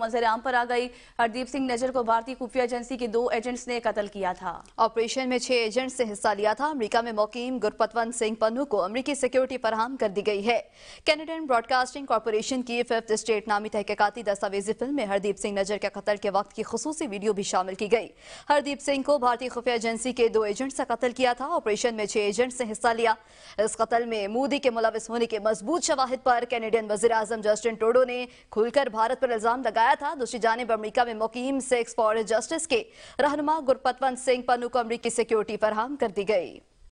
मंजर आम पर आ गई हरदीप सिंह नजर को भारतीय खुफिया एजेंसी के दो एजेंट्स ने कत्ल किया था ऑपरेशन में छह एजेंट्स ने हिस्सा लिया था अमरीका में मोकीम गुरपतवंत सिंह पन्नू को अमरीकी सिक्योरिटी फराहम कर दी गई है कैनेडियन ब्रॉडकास्टिंग कॉरपोरेशन की फिफ्थ स्टेट नामी तहकीकती दस्तावेजी फिल्म में हरदीप सिंह नजर के कत्ल के वक्त की खसूसी वीडियो भी शामिल की गई हरदीप सिंह को भारतीय खुफिया एजेंसी के दो एजेंट से कत्ल किया था ऑपरेशन में छह एजेंट ने हिस्सा लिया इस कत्ल में मोदी के मुलविस होने के मजबूत शवाहद पर कैनेडियन वजीर अजम जस्टिन टोडो ने खुलकर भारत पर इल्जाम लगाया बताया था दूसरी जानब अमरीका में मुकीम सिक्स फॉर जस्टिस के रहनुमा गुरपतवंत सिंह पन्नू को अमरीकी सिक्योरिटी फराहम कर दी गई